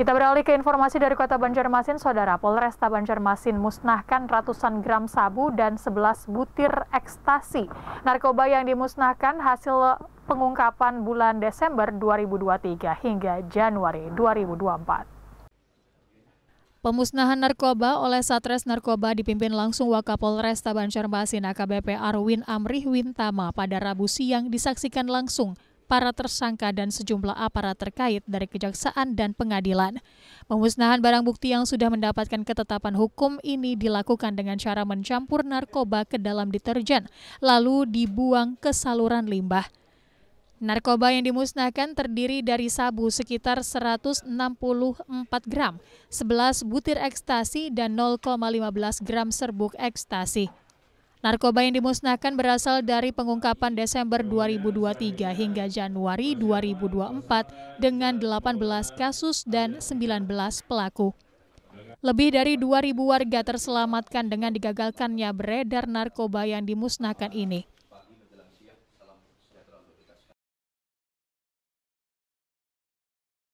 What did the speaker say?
Kita beralih ke informasi dari Kota Banjarmasin, Saudara. Polresta Banjarmasin musnahkan ratusan gram sabu dan 11 butir ekstasi. Narkoba yang dimusnahkan hasil pengungkapan bulan Desember 2023 hingga Januari 2024. Pemusnahan narkoba oleh Satres Narkoba dipimpin langsung Wakapolresta Banjarmasin AKBP Arwin Amrih Wintama pada Rabu siang disaksikan langsung para tersangka dan sejumlah aparat terkait dari kejaksaan dan pengadilan. Pemusnahan barang bukti yang sudah mendapatkan ketetapan hukum ini dilakukan dengan cara mencampur narkoba ke dalam deterjen, lalu dibuang ke saluran limbah. Narkoba yang dimusnahkan terdiri dari sabu sekitar 164 gram, 11 butir ekstasi, dan 0,15 gram serbuk ekstasi. Narkoba yang dimusnahkan berasal dari pengungkapan Desember 2023 hingga Januari 2024 dengan 18 kasus dan 19 pelaku. Lebih dari 2.000 warga terselamatkan dengan digagalkannya beredar narkoba yang dimusnahkan ini.